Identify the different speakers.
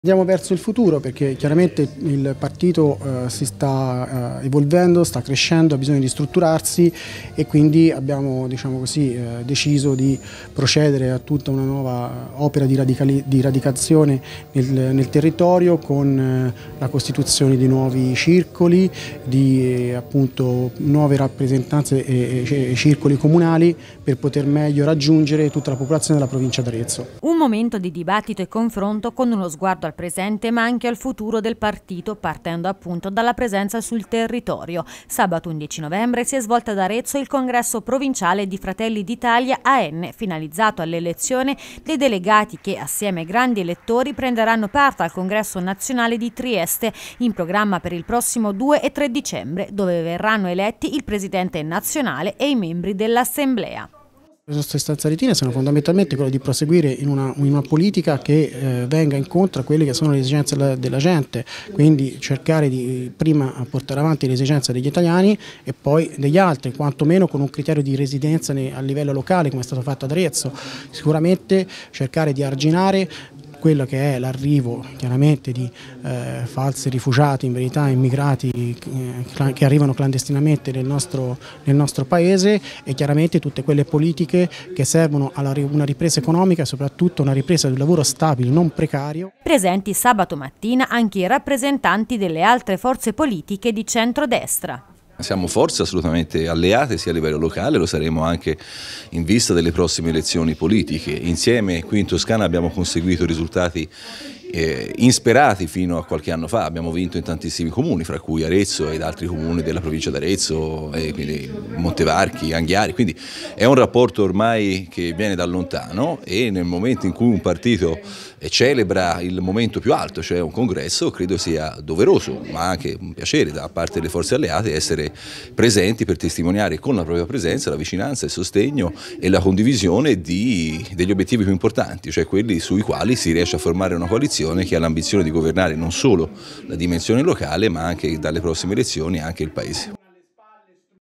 Speaker 1: Andiamo verso il futuro perché chiaramente il partito eh, si sta eh, evolvendo, sta crescendo, ha bisogno di strutturarsi e quindi abbiamo diciamo così, eh, deciso di procedere a tutta una nuova eh, opera di, di radicazione nel, nel, territorio con eh, la costituzione di nuovi circoli, di eh, appunto, nuove rappresentanze e, e, e circoli comunali per poter meglio raggiungere tutta la popolazione della provincia d'Arezzo.
Speaker 2: Un momento di dibattito e confronto con uno sguardo al presente ma anche al futuro del partito, partendo appunto dalla presenza sul territorio. Sabato 11 novembre si è svolto ad Arezzo il congresso provinciale di Fratelli d'Italia AN, finalizzato all'elezione dei delegati che, assieme ai grandi elettori, prenderanno parte al congresso nazionale di Trieste, in programma per il prossimo 2 e 3 dicembre, dove verranno eletti il presidente nazionale e i membri dell'Assemblea.
Speaker 1: Le nostre istanze ritine sono fondamentalmente quelle di proseguire in una, in una politica che eh, venga incontro a quelle che sono le esigenze della, della, gente, quindi cercare di prima eh, portare avanti le esigenze degli italiani e poi degli altri, quantomeno con un criterio di residenza a livello locale come è stato fatto ad Arezzo, sicuramente cercare di arginare quello che è l'arrivo chiaramente di eh, falsi rifugiati, in verità immigrati eh, che arrivano clandestinamente nel nostro, nel nostro, paese e chiaramente tutte quelle politiche che servono a una ripresa economica e soprattutto una ripresa del lavoro stabile, non precario.
Speaker 2: Presenti sabato mattina anche i rappresentanti delle altre forze politiche di centrodestra.
Speaker 3: Siamo forze assolutamente alleate sia a livello locale, lo saremo anche in vista delle prossime elezioni politiche. Insieme qui in Toscana abbiamo conseguito risultati eh, insperati fino a qualche anno fa, abbiamo vinto in tantissimi comuni, fra cui Arezzo ed altri comuni della provincia d'Arezzo, eh, quindi Montevarchi, Anghiari, quindi è un rapporto ormai che viene da lontano e nel momento in cui un partito eh, celebra il momento più alto, cioè un congresso, credo sia doveroso, ma anche un piacere da parte delle forze alleate essere presenti per testimoniare con la propria presenza la vicinanza, il sostegno e la condivisione di, degli obiettivi più importanti, cioè quelli sui quali si riesce a formare una coalizione coalizione che ha l'ambizione di governare non solo la dimensione locale ma anche dalle prossime elezioni anche il Paese.